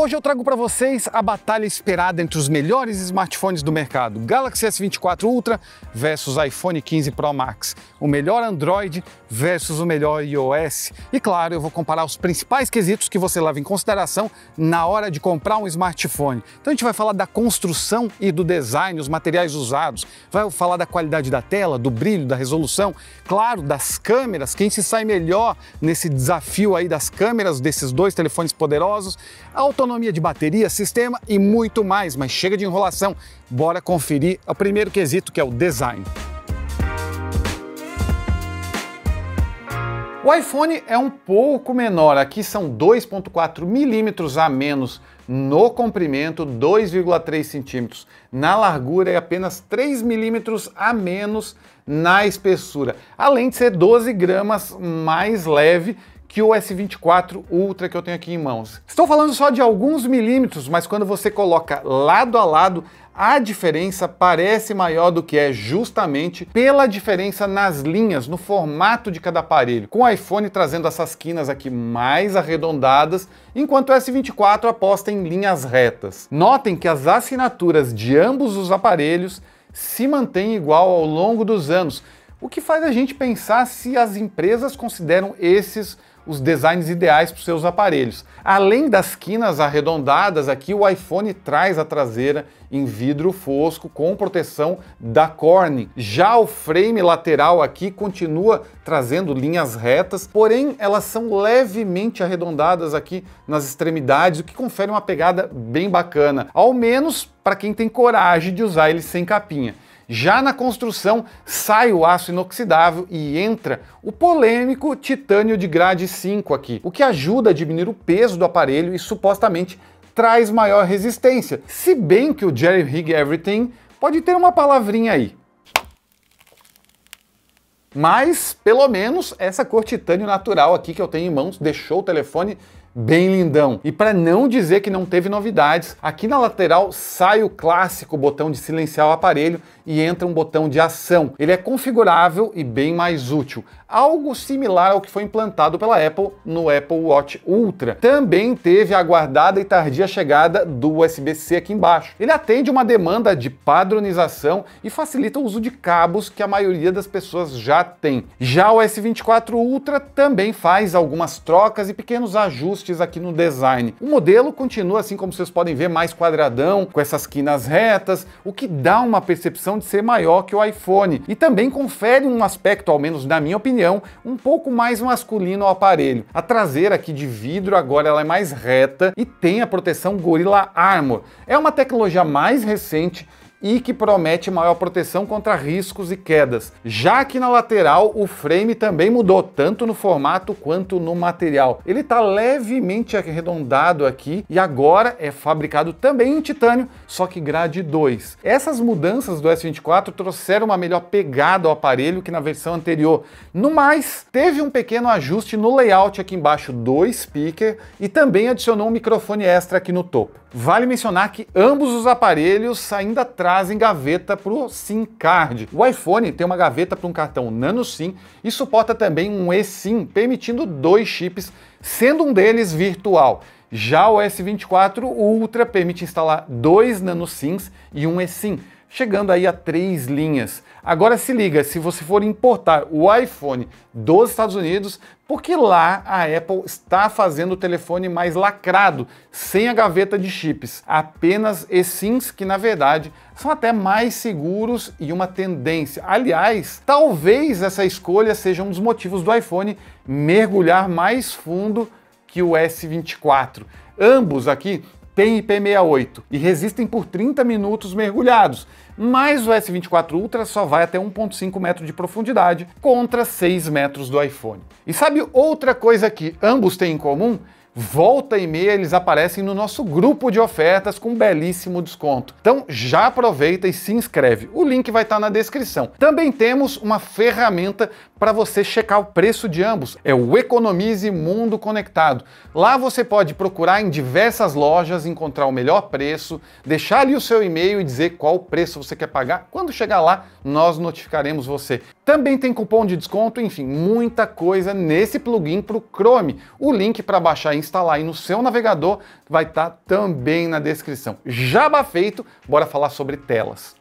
Hoje eu trago para vocês a batalha esperada entre os melhores smartphones do mercado, Galaxy S24 Ultra versus iPhone 15 Pro Max, o melhor Android versus o melhor iOS. E claro, eu vou comparar os principais quesitos que você leva em consideração na hora de comprar um smartphone. Então a gente vai falar da construção e do design, os materiais usados, vai falar da qualidade da tela, do brilho, da resolução, claro, das câmeras, quem se sai melhor nesse desafio aí das câmeras desses dois telefones poderosos, a autonomia de bateria, sistema e muito mais, mas chega de enrolação. Bora conferir o primeiro quesito que é o design. O iPhone é um pouco menor, aqui são 2.4 milímetros a menos no comprimento, 2,3 centímetros na largura e apenas 3 milímetros a menos na espessura, além de ser 12 gramas mais leve que o S24 Ultra que eu tenho aqui em mãos. Estou falando só de alguns milímetros, mas quando você coloca lado a lado, a diferença parece maior do que é justamente pela diferença nas linhas, no formato de cada aparelho, com o iPhone trazendo essas quinas aqui mais arredondadas, enquanto o S24 aposta em linhas retas. Notem que as assinaturas de ambos os aparelhos se mantêm igual ao longo dos anos, o que faz a gente pensar se as empresas consideram esses os designs ideais para os seus aparelhos. Além das quinas arredondadas, aqui o iPhone traz a traseira em vidro fosco com proteção da corne. Já o frame lateral aqui continua trazendo linhas retas, porém elas são levemente arredondadas aqui nas extremidades, o que confere uma pegada bem bacana, ao menos para quem tem coragem de usar ele sem capinha. Já na construção, sai o aço inoxidável e entra o polêmico titânio de grade 5 aqui, o que ajuda a diminuir o peso do aparelho e supostamente traz maior resistência. Se bem que o Jerry Rig Everything pode ter uma palavrinha aí. Mas, pelo menos, essa cor titânio natural aqui que eu tenho em mãos deixou o telefone bem lindão. E para não dizer que não teve novidades, aqui na lateral sai o clássico botão de silenciar o aparelho e entra um botão de ação. Ele é configurável e bem mais útil algo similar ao que foi implantado pela Apple no Apple Watch Ultra. Também teve a aguardada e tardia chegada do USB-C aqui embaixo. Ele atende uma demanda de padronização e facilita o uso de cabos que a maioria das pessoas já tem. Já o S24 Ultra também faz algumas trocas e pequenos ajustes aqui no design. O modelo continua assim como vocês podem ver, mais quadradão, com essas quinas retas, o que dá uma percepção de ser maior que o iPhone e também confere um aspecto, ao menos na minha opinião, opinião, um pouco mais masculino ao aparelho. A traseira aqui de vidro agora ela é mais reta e tem a proteção Gorilla Armor. É uma tecnologia mais recente e que promete maior proteção contra riscos e quedas. Já que na lateral o frame também mudou, tanto no formato quanto no material. Ele está levemente arredondado aqui e agora é fabricado também em titânio, só que grade 2. Essas mudanças do S24 trouxeram uma melhor pegada ao aparelho que na versão anterior. No mais, teve um pequeno ajuste no layout aqui embaixo do speaker e também adicionou um microfone extra aqui no topo. Vale mencionar que ambos os aparelhos ainda trazem gaveta para o SIM card. O iPhone tem uma gaveta para um cartão nano SIM e suporta também um eSIM, permitindo dois chips, sendo um deles virtual. Já o S24 Ultra permite instalar dois nano SIMs e um eSIM, chegando aí a três linhas. Agora se liga, se você for importar o iPhone dos Estados Unidos, porque lá a Apple está fazendo o telefone mais lacrado, sem a gaveta de chips, apenas e que na verdade são até mais seguros e uma tendência. Aliás, talvez essa escolha seja um dos motivos do iPhone mergulhar mais fundo que o S24. Ambos aqui têm IP68 e resistem por 30 minutos mergulhados mas o S24 Ultra só vai até 1.5 metros de profundidade, contra 6 metros do iPhone. E sabe outra coisa que ambos têm em comum? volta e meia eles aparecem no nosso grupo de ofertas com um belíssimo desconto. Então já aproveita e se inscreve. O link vai estar tá na descrição. Também temos uma ferramenta para você checar o preço de ambos. É o Economize Mundo Conectado. Lá você pode procurar em diversas lojas, encontrar o melhor preço, deixar ali o seu e-mail e dizer qual preço você quer pagar. Quando chegar lá, nós notificaremos você. Também tem cupom de desconto, enfim, muita coisa nesse plugin para o Chrome. O link para baixar em instalar aí no seu navegador, vai estar tá também na descrição. Jabá feito, bora falar sobre telas.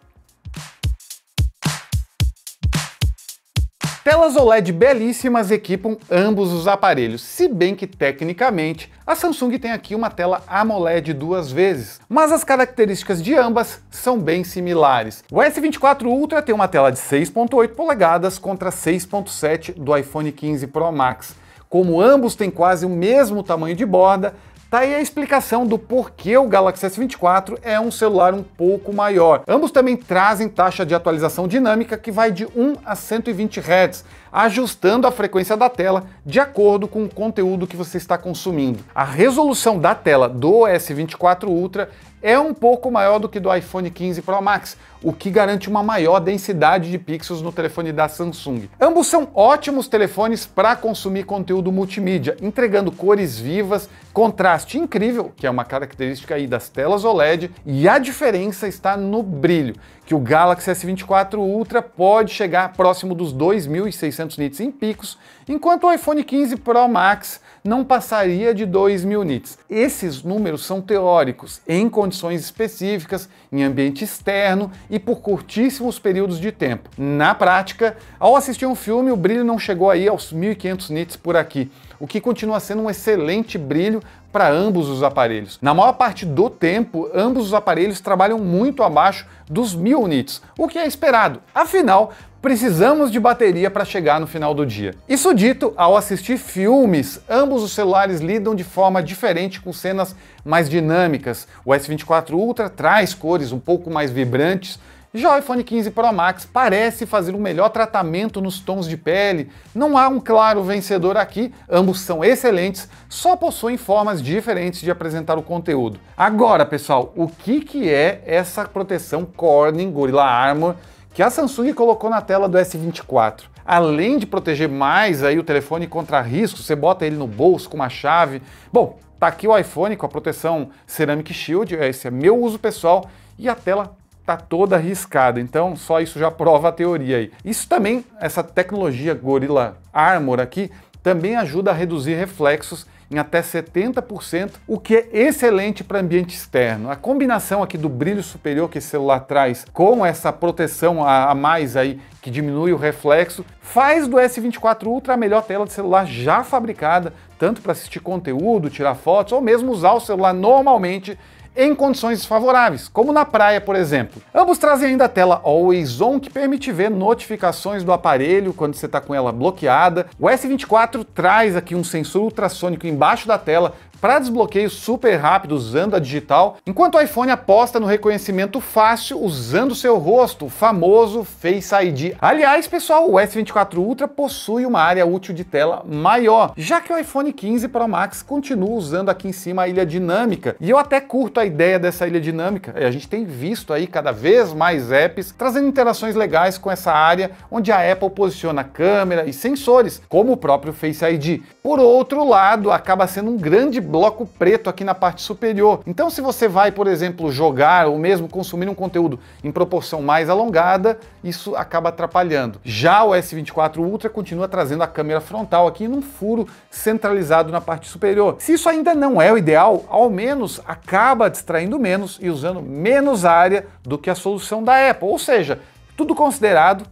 Telas OLED belíssimas equipam ambos os aparelhos, se bem que tecnicamente a Samsung tem aqui uma tela AMOLED duas vezes, mas as características de ambas são bem similares. O S24 Ultra tem uma tela de 6.8 polegadas contra 6.7 do iPhone 15 Pro Max. Como ambos têm quase o mesmo tamanho de borda, Tá aí a explicação do porquê o Galaxy S24 é um celular um pouco maior. Ambos também trazem taxa de atualização dinâmica que vai de 1 a 120 Hz, ajustando a frequência da tela de acordo com o conteúdo que você está consumindo. A resolução da tela do S24 Ultra é um pouco maior do que do iPhone 15 Pro Max, o que garante uma maior densidade de pixels no telefone da Samsung. Ambos são ótimos telefones para consumir conteúdo multimídia, entregando cores vivas, contraste incrível, que é uma característica aí das telas OLED, e a diferença está no brilho, que o Galaxy S24 Ultra pode chegar próximo dos 2600 1.200 nits em picos, enquanto o iPhone 15 Pro Max não passaria de 2.000 nits. Esses números são teóricos, em condições específicas, em ambiente externo e por curtíssimos períodos de tempo. Na prática, ao assistir um filme, o brilho não chegou aí aos 1.500 nits por aqui o que continua sendo um excelente brilho para ambos os aparelhos. Na maior parte do tempo, ambos os aparelhos trabalham muito abaixo dos 1000 nits, o que é esperado. Afinal, precisamos de bateria para chegar no final do dia. Isso dito, ao assistir filmes, ambos os celulares lidam de forma diferente com cenas mais dinâmicas. O S24 Ultra traz cores um pouco mais vibrantes, já o iPhone 15 Pro Max parece fazer um melhor tratamento nos tons de pele. Não há um claro vencedor aqui, ambos são excelentes, só possuem formas diferentes de apresentar o conteúdo. Agora, pessoal, o que, que é essa proteção Corning Gorilla Armor que a Samsung colocou na tela do S24? Além de proteger mais aí o telefone contra risco, você bota ele no bolso com uma chave. Bom, tá aqui o iPhone com a proteção Ceramic Shield, esse é meu uso pessoal, e a tela está toda arriscada. Então, só isso já prova a teoria aí. Isso também, essa tecnologia Gorilla Armor aqui, também ajuda a reduzir reflexos em até 70%, o que é excelente para ambiente externo. A combinação aqui do brilho superior que esse celular traz com essa proteção a, a mais aí que diminui o reflexo, faz do S24 Ultra a melhor tela de celular já fabricada, tanto para assistir conteúdo, tirar fotos ou mesmo usar o celular normalmente em condições desfavoráveis, como na praia, por exemplo. Ambos trazem ainda a tela Always On, que permite ver notificações do aparelho quando você está com ela bloqueada. O S24 traz aqui um sensor ultrassônico embaixo da tela para desbloqueio super rápido usando a digital, enquanto o iPhone aposta no reconhecimento fácil usando seu rosto, o famoso Face ID. Aliás, pessoal, o S24 Ultra possui uma área útil de tela maior, já que o iPhone 15 Pro Max continua usando aqui em cima a ilha dinâmica. E eu até curto a ideia dessa ilha dinâmica. A gente tem visto aí cada vez mais apps trazendo interações legais com essa área onde a Apple posiciona câmera e sensores, como o próprio Face ID. Por outro lado, acaba sendo um grande bloco preto aqui na parte superior. Então, se você vai, por exemplo, jogar ou mesmo consumir um conteúdo em proporção mais alongada, isso acaba atrapalhando. Já o S24 Ultra continua trazendo a câmera frontal aqui num furo centralizado na parte superior. Se isso ainda não é o ideal, ao menos acaba distraindo menos e usando menos área do que a solução da Apple. Ou seja, tudo considerado,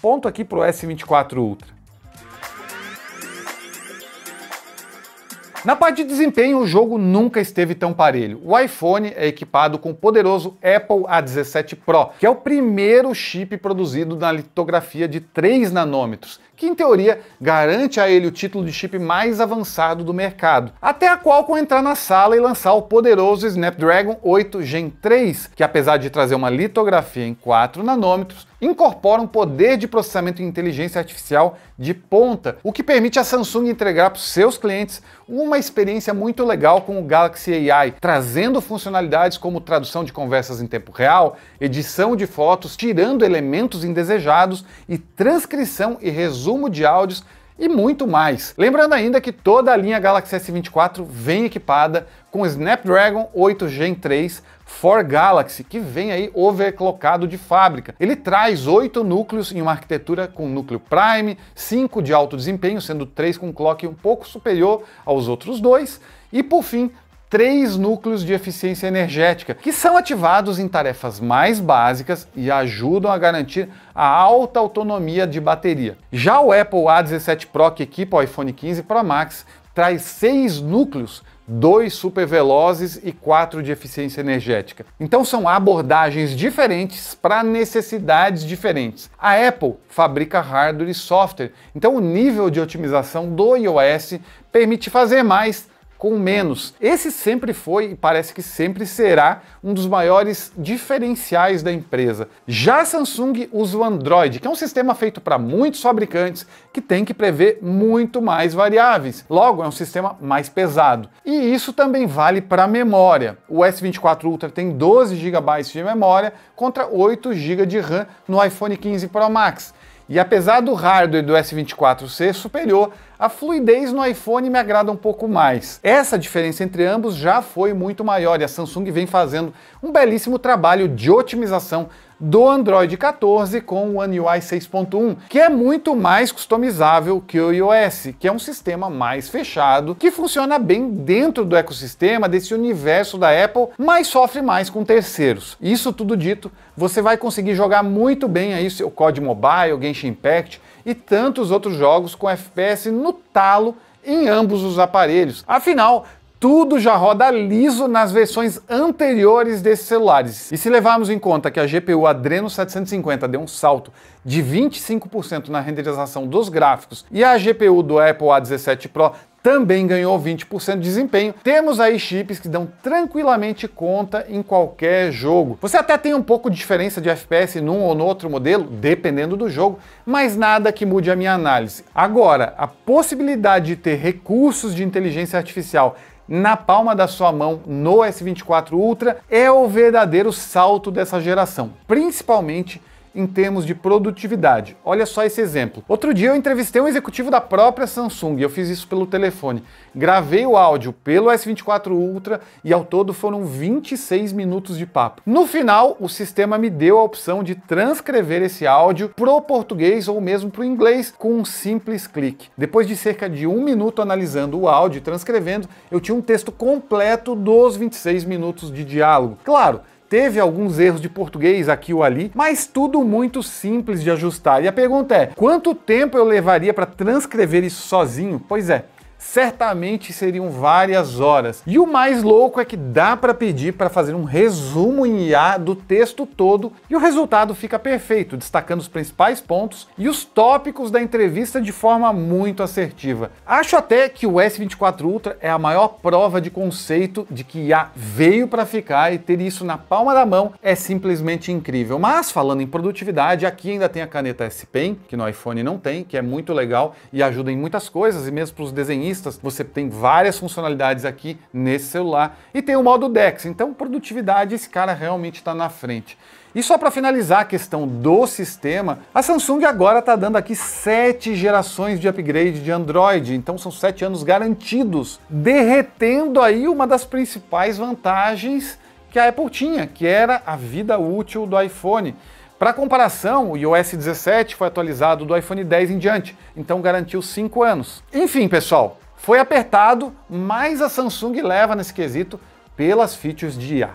ponto aqui para o S24 Ultra. Na parte de desempenho, o jogo nunca esteve tão parelho. O iPhone é equipado com o poderoso Apple A17 Pro, que é o primeiro chip produzido na litografia de 3 nanômetros, que em teoria garante a ele o título de chip mais avançado do mercado, até a Qualcomm entrar na sala e lançar o poderoso Snapdragon 8 Gen 3, que apesar de trazer uma litografia em 4 nanômetros, incorpora um poder de processamento e inteligência artificial de ponta, o que permite a Samsung entregar para os seus clientes uma experiência muito legal com o Galaxy AI, trazendo funcionalidades como tradução de conversas em tempo real, edição de fotos, tirando elementos indesejados e transcrição e resumo consumo de áudios e muito mais. Lembrando ainda que toda a linha Galaxy S24 vem equipada com Snapdragon 8 Gen 3 For Galaxy, que vem aí overclockado de fábrica. Ele traz oito núcleos em uma arquitetura com núcleo Prime, cinco de alto desempenho, sendo três com clock um pouco superior aos outros dois, e por fim, três núcleos de eficiência energética, que são ativados em tarefas mais básicas e ajudam a garantir a alta autonomia de bateria. Já o Apple A17 Pro, que equipa o iPhone 15 Pro Max, traz seis núcleos dois supervelozes e quatro de eficiência energética. Então são abordagens diferentes para necessidades diferentes. A Apple fabrica hardware e software, então o nível de otimização do iOS permite fazer mais com menos. Esse sempre foi e parece que sempre será um dos maiores diferenciais da empresa. Já a Samsung usa o Android, que é um sistema feito para muitos fabricantes que tem que prever muito mais variáveis. Logo, é um sistema mais pesado. E isso também vale para a memória. O S24 Ultra tem 12 GB de memória contra 8 GB de RAM no iPhone 15 Pro Max. E apesar do hardware do S24 ser superior, a fluidez no iPhone me agrada um pouco mais. Essa diferença entre ambos já foi muito maior e a Samsung vem fazendo um belíssimo trabalho de otimização do Android 14 com o One UI 6.1, que é muito mais customizável que o iOS, que é um sistema mais fechado, que funciona bem dentro do ecossistema desse universo da Apple, mas sofre mais com terceiros. Isso tudo dito, você vai conseguir jogar muito bem aí seu COD Mobile, Genshin Impact e tantos outros jogos com FPS no talo em ambos os aparelhos. Afinal, tudo já roda liso nas versões anteriores desses celulares. E se levarmos em conta que a GPU Adreno 750 deu um salto de 25% na renderização dos gráficos e a GPU do Apple A17 Pro também ganhou 20% de desempenho. Temos aí chips que dão tranquilamente conta em qualquer jogo. Você até tem um pouco de diferença de FPS num ou no outro modelo, dependendo do jogo, mas nada que mude a minha análise. Agora, a possibilidade de ter recursos de inteligência artificial na palma da sua mão no S24 Ultra é o verdadeiro salto dessa geração, principalmente em termos de produtividade. Olha só esse exemplo. Outro dia eu entrevistei um executivo da própria Samsung, eu fiz isso pelo telefone. Gravei o áudio pelo S24 Ultra e ao todo foram 26 minutos de papo. No final, o sistema me deu a opção de transcrever esse áudio pro português ou mesmo pro inglês com um simples clique. Depois de cerca de um minuto analisando o áudio e transcrevendo, eu tinha um texto completo dos 26 minutos de diálogo. Claro, Teve alguns erros de português aqui ou ali, mas tudo muito simples de ajustar. E a pergunta é: quanto tempo eu levaria para transcrever isso sozinho? Pois é, certamente seriam várias horas. E o mais louco é que dá para pedir para fazer um resumo em IA do texto todo e o resultado fica perfeito, destacando os principais pontos e os tópicos da entrevista de forma muito assertiva. Acho até que o S24 Ultra é a maior prova de conceito de que IA veio para ficar e ter isso na palma da mão é simplesmente incrível. Mas falando em produtividade, aqui ainda tem a caneta S Pen, que no iPhone não tem, que é muito legal e ajuda em muitas coisas e mesmo para os desenhistas você tem várias funcionalidades aqui nesse celular e tem o modo DeX. Então, produtividade, esse cara realmente está na frente. E só para finalizar a questão do sistema, a Samsung agora está dando aqui sete gerações de upgrade de Android, então são sete anos garantidos, derretendo aí uma das principais vantagens que a Apple tinha, que era a vida útil do iPhone. Para comparação, o iOS 17 foi atualizado do iPhone 10 em diante, então garantiu cinco anos. Enfim, pessoal, foi apertado, mas a Samsung leva nesse quesito pelas features de IA.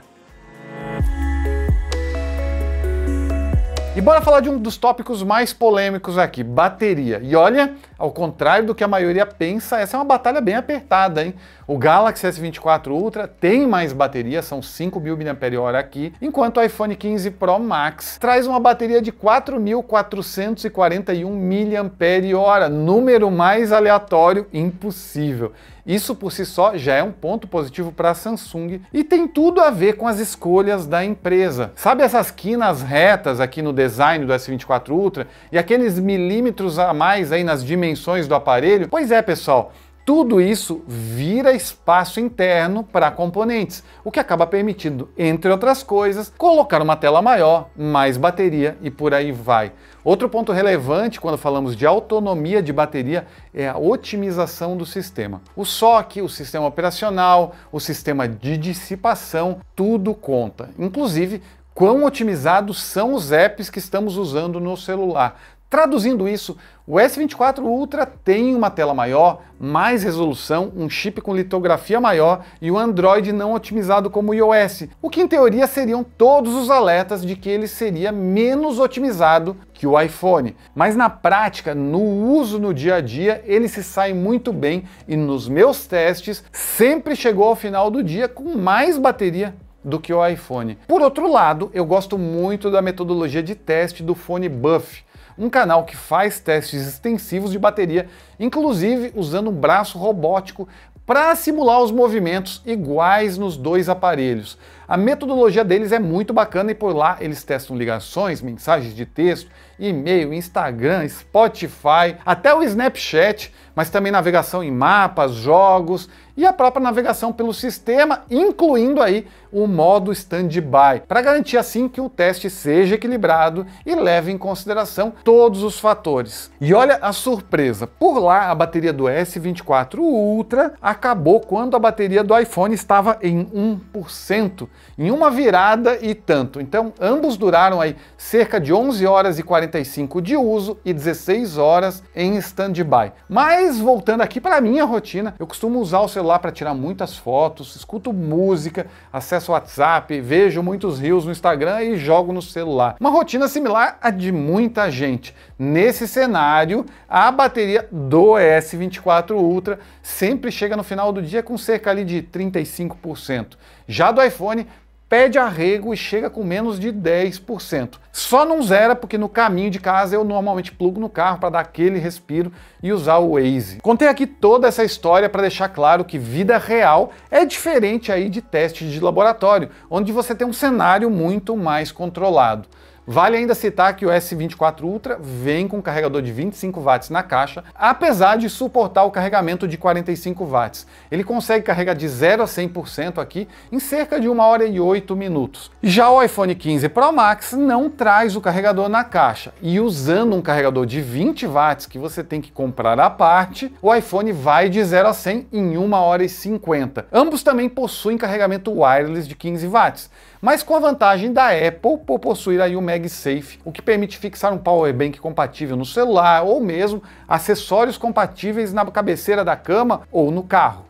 E bora falar de um dos tópicos mais polêmicos aqui, bateria. E olha ao contrário do que a maioria pensa, essa é uma batalha bem apertada, hein? O Galaxy S24 Ultra tem mais bateria, são 5.000 mAh aqui, enquanto o iPhone 15 Pro Max traz uma bateria de 4.441 mAh, número mais aleatório impossível. Isso por si só já é um ponto positivo para a Samsung e tem tudo a ver com as escolhas da empresa. Sabe essas quinas retas aqui no design do S24 Ultra e aqueles milímetros a mais aí nas dimensões dimensões do aparelho? Pois é, pessoal. Tudo isso vira espaço interno para componentes, o que acaba permitindo, entre outras coisas, colocar uma tela maior, mais bateria e por aí vai. Outro ponto relevante quando falamos de autonomia de bateria é a otimização do sistema. O SOC, o sistema operacional, o sistema de dissipação, tudo conta. Inclusive, quão otimizados são os apps que estamos usando no celular. Traduzindo isso, o S24 Ultra tem uma tela maior, mais resolução, um chip com litografia maior e um Android não otimizado como o iOS, o que em teoria seriam todos os alertas de que ele seria menos otimizado que o iPhone. Mas na prática, no uso no dia a dia, ele se sai muito bem e nos meus testes sempre chegou ao final do dia com mais bateria do que o iPhone. Por outro lado, eu gosto muito da metodologia de teste do fone Buff, um canal que faz testes extensivos de bateria, inclusive usando um braço robótico para simular os movimentos iguais nos dois aparelhos. A metodologia deles é muito bacana e por lá eles testam ligações, mensagens de texto, e-mail, Instagram, Spotify, até o Snapchat, mas também navegação em mapas, jogos e a própria navegação pelo sistema, incluindo aí o modo standby, para garantir assim que o teste seja equilibrado e leve em consideração todos os fatores. E olha a surpresa, por lá a bateria do S24 Ultra acabou quando a bateria do iPhone estava em 1%, em uma virada e tanto. Então, ambos duraram aí cerca de 11 horas e 45 de uso e 16 horas em standby. Mas voltando aqui para minha rotina, eu costumo usar o celular celular para tirar muitas fotos, escuto música, acesso WhatsApp, vejo muitos rios no Instagram e jogo no celular. Uma rotina similar à de muita gente. Nesse cenário, a bateria do S24 Ultra sempre chega no final do dia com cerca ali de 35%. Já do iPhone, pede arrego e chega com menos de 10%. Só não zera porque no caminho de casa eu normalmente plugo no carro para dar aquele respiro e usar o Waze. Contei aqui toda essa história para deixar claro que vida real é diferente aí de teste de laboratório, onde você tem um cenário muito mais controlado. Vale ainda citar que o S24 Ultra vem com carregador de 25 watts na caixa, apesar de suportar o carregamento de 45 watts. Ele consegue carregar de 0 a 100% aqui em cerca de 1 hora e 8 minutos. Já o iPhone 15 Pro Max não traz o carregador na caixa e usando um carregador de 20 watts que você tem que comprar à parte, o iPhone vai de 0 a 100 em 1 hora e 50. Ambos também possuem carregamento wireless de 15 watts, mas com a vantagem da Apple por possuir aí o MagSafe, o que permite fixar um power bank compatível no celular ou mesmo acessórios compatíveis na cabeceira da cama ou no carro.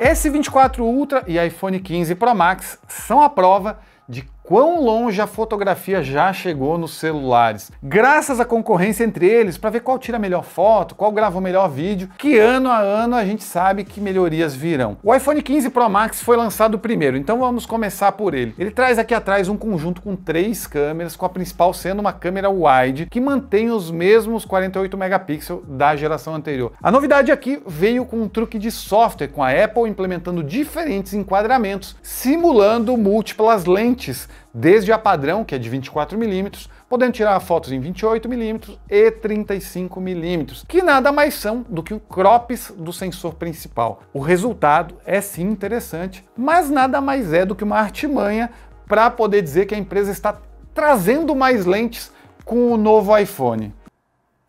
S24 Ultra e iPhone 15 Pro Max são a prova de quão longe a fotografia já chegou nos celulares. Graças à concorrência entre eles, para ver qual tira a melhor foto, qual grava o melhor vídeo, que ano a ano a gente sabe que melhorias virão. O iPhone 15 Pro Max foi lançado primeiro, então vamos começar por ele. Ele traz aqui atrás um conjunto com três câmeras, com a principal sendo uma câmera wide, que mantém os mesmos 48 megapixels da geração anterior. A novidade aqui veio com um truque de software, com a Apple implementando diferentes enquadramentos, simulando múltiplas lentes desde a padrão, que é de 24mm, podendo tirar fotos em 28mm e 35mm, que nada mais são do que o crops do sensor principal. O resultado é sim interessante, mas nada mais é do que uma artimanha para poder dizer que a empresa está trazendo mais lentes com o novo iPhone.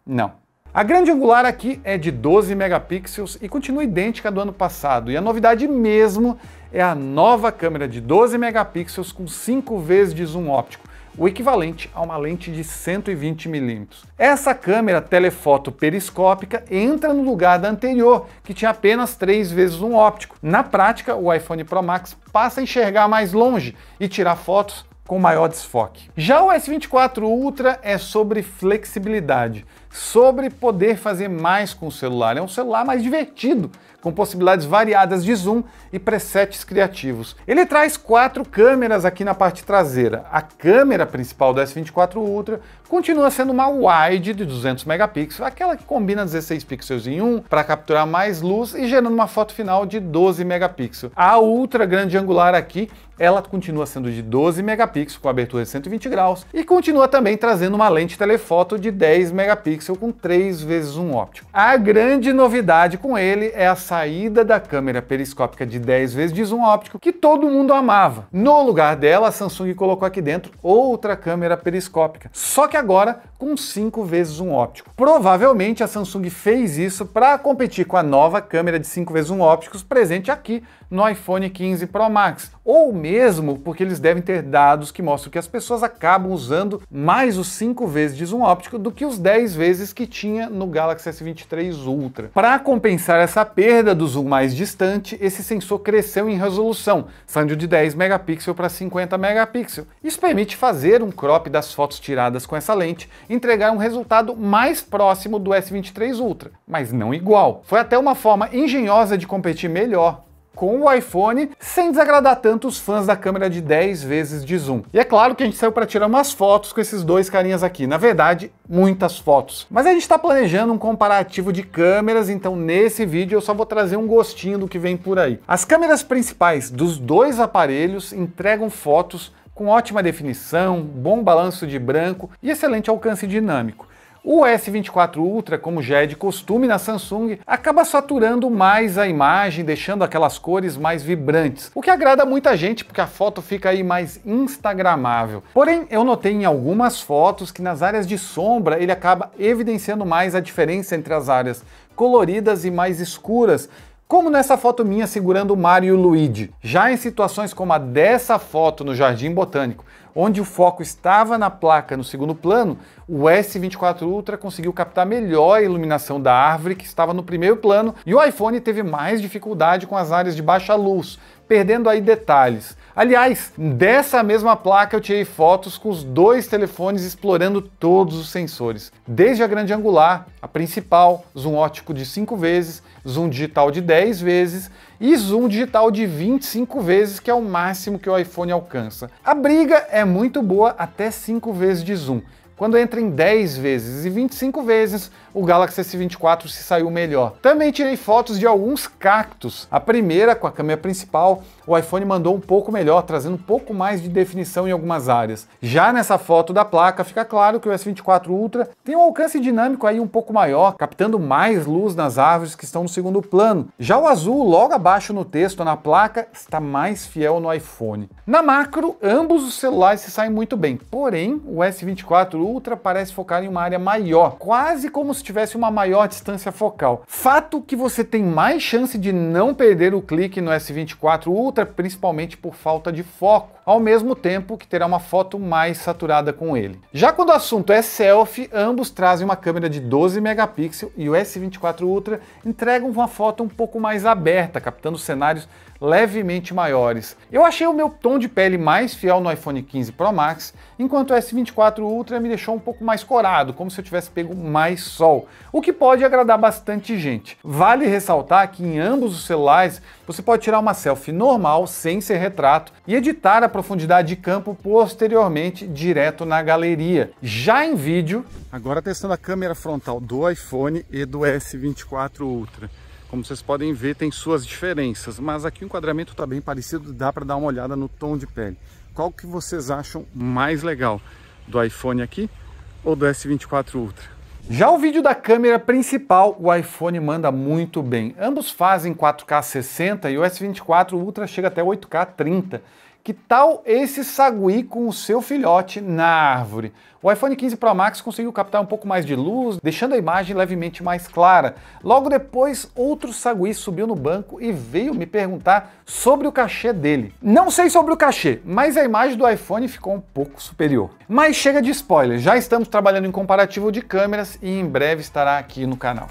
Não. A grande angular aqui é de 12 megapixels e continua idêntica do ano passado, e a novidade mesmo é a nova câmera de 12 megapixels com 5 vezes de zoom óptico, o equivalente a uma lente de 120 mm. Essa câmera telefoto periscópica entra no lugar da anterior, que tinha apenas 3 vezes zoom óptico. Na prática, o iPhone Pro Max passa a enxergar mais longe e tirar fotos com maior desfoque. Já o S24 Ultra é sobre flexibilidade, sobre poder fazer mais com o celular. É um celular mais divertido, com possibilidades variadas de zoom e presets criativos. Ele traz quatro câmeras aqui na parte traseira. A câmera principal do S24 Ultra continua sendo uma wide de 200 megapixels, aquela que combina 16 pixels em um para capturar mais luz e gerando uma foto final de 12 megapixels. A ultra grande angular aqui ela continua sendo de 12 megapixels com abertura de 120 graus e continua também trazendo uma lente telefoto de 10 megapixels com 3 vezes um óptico. A grande novidade com ele é a saída da câmera periscópica de 10 vezes zoom óptico que todo mundo amava. No lugar dela, a Samsung colocou aqui dentro outra câmera periscópica, só que agora com 5 vezes um óptico. Provavelmente a Samsung fez isso para competir com a nova câmera de 5 vezes um ópticos presente aqui no iPhone 15 Pro Max, ou mesmo mesmo porque eles devem ter dados que mostram que as pessoas acabam usando mais os 5 vezes de zoom óptico do que os 10 vezes que tinha no Galaxy S23 Ultra. Para compensar essa perda do zoom mais distante, esse sensor cresceu em resolução, saindo de 10 megapixels para 50 megapixels. Isso permite fazer um crop das fotos tiradas com essa lente, entregar um resultado mais próximo do S23 Ultra, mas não igual. Foi até uma forma engenhosa de competir melhor com o iPhone sem desagradar tanto os fãs da câmera de 10 vezes de zoom. E é claro que a gente saiu para tirar umas fotos com esses dois carinhas aqui, na verdade, muitas fotos. Mas a gente está planejando um comparativo de câmeras, então nesse vídeo eu só vou trazer um gostinho do que vem por aí. As câmeras principais dos dois aparelhos entregam fotos com ótima definição, bom balanço de branco e excelente alcance dinâmico. O S24 Ultra, como já é de costume na Samsung, acaba saturando mais a imagem, deixando aquelas cores mais vibrantes, o que agrada muita gente porque a foto fica aí mais instagramável. Porém, eu notei em algumas fotos que nas áreas de sombra ele acaba evidenciando mais a diferença entre as áreas coloridas e mais escuras, como nessa foto minha segurando o Mario e o Luigi. Já em situações como a dessa foto no Jardim Botânico, onde o foco estava na placa no segundo plano, o S24 Ultra conseguiu captar melhor a iluminação da árvore que estava no primeiro plano e o iPhone teve mais dificuldade com as áreas de baixa luz, perdendo aí detalhes. Aliás, dessa mesma placa eu tirei fotos com os dois telefones explorando todos os sensores, desde a grande angular, a principal, zoom óptico de 5 vezes, zoom digital de 10 vezes e zoom digital de 25 vezes, que é o máximo que o iPhone alcança. A briga é muito boa até 5 vezes de zoom, quando entra em 10 vezes e 25 vezes, o Galaxy S24 se saiu melhor. Também tirei fotos de alguns cactos. A primeira, com a câmera principal, o iPhone mandou um pouco melhor, trazendo um pouco mais de definição em algumas áreas. Já nessa foto da placa, fica claro que o S24 Ultra tem um alcance dinâmico aí um pouco maior, captando mais luz nas árvores que estão no segundo plano. Já o azul, logo abaixo no texto, na placa, está mais fiel no iPhone. Na macro, ambos os celulares se saem muito bem, porém, o S24 Ultra Ultra parece focar em uma área maior, quase como se tivesse uma maior distância focal. Fato que você tem mais chance de não perder o clique no S24 Ultra, principalmente por falta de foco, ao mesmo tempo que terá uma foto mais saturada com ele. Já quando o assunto é selfie, ambos trazem uma câmera de 12 megapixels e o S24 Ultra entregam uma foto um pouco mais aberta, captando cenários levemente maiores. Eu achei o meu tom de pele mais fiel no iPhone 15 Pro Max, enquanto o S24 Ultra me deixou um pouco mais corado, como se eu tivesse pego mais sol, o que pode agradar bastante gente. Vale ressaltar que em ambos os celulares você pode tirar uma selfie normal sem ser retrato e editar a profundidade de campo posteriormente direto na galeria. Já em vídeo, agora testando a câmera frontal do iPhone e do S24 Ultra. Como vocês podem ver, tem suas diferenças, mas aqui o enquadramento está bem parecido, dá para dar uma olhada no tom de pele. Qual que vocês acham mais legal? Do iPhone aqui ou do S24 Ultra? Já o vídeo da câmera principal, o iPhone manda muito bem. Ambos fazem 4K 60 e o S24 Ultra chega até 8K 30. Que tal esse sagui com o seu filhote na árvore? O iPhone 15 Pro Max conseguiu captar um pouco mais de luz, deixando a imagem levemente mais clara. Logo depois, outro sagui subiu no banco e veio me perguntar sobre o cachê dele. Não sei sobre o cachê, mas a imagem do iPhone ficou um pouco superior. Mas chega de spoiler, já estamos trabalhando em comparativo de câmeras e em breve estará aqui no canal.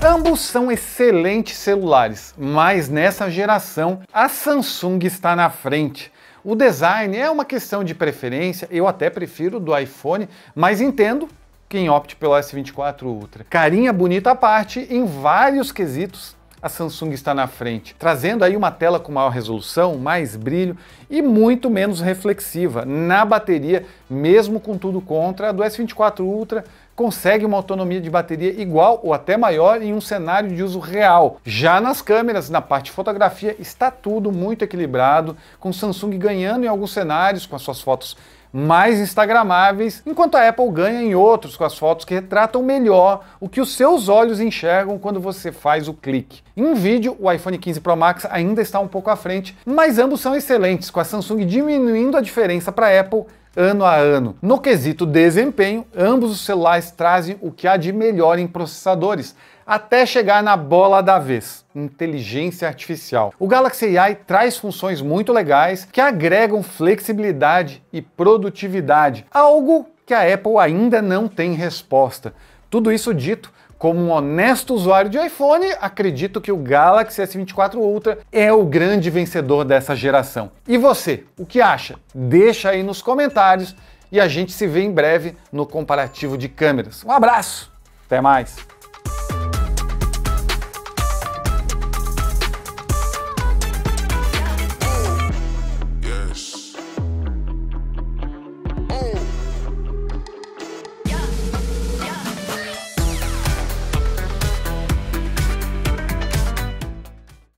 Ambos são excelentes celulares, mas nessa geração a Samsung está na frente. O design é uma questão de preferência, eu até prefiro do iPhone, mas entendo quem opte pelo S24 Ultra. Carinha bonita à parte, em vários quesitos a Samsung está na frente, trazendo aí uma tela com maior resolução, mais brilho e muito menos reflexiva na bateria, mesmo com tudo contra. A do S24 Ultra consegue uma autonomia de bateria igual ou até maior em um cenário de uso real. Já nas câmeras, na parte de fotografia, está tudo muito equilibrado, com o Samsung ganhando em alguns cenários com as suas fotos mais instagramáveis, enquanto a Apple ganha em outros com as fotos que retratam melhor o que os seus olhos enxergam quando você faz o clique. Em vídeo, o iPhone 15 Pro Max ainda está um pouco à frente, mas ambos são excelentes, com a Samsung diminuindo a diferença para a Apple ano a ano. No quesito desempenho, ambos os celulares trazem o que há de melhor em processadores, até chegar na bola da vez, inteligência artificial. O Galaxy AI traz funções muito legais que agregam flexibilidade e produtividade, algo que a Apple ainda não tem resposta. Tudo isso dito como um honesto usuário de iPhone, acredito que o Galaxy S24 Ultra é o grande vencedor dessa geração. E você, o que acha? Deixa aí nos comentários e a gente se vê em breve no comparativo de câmeras. Um abraço, até mais!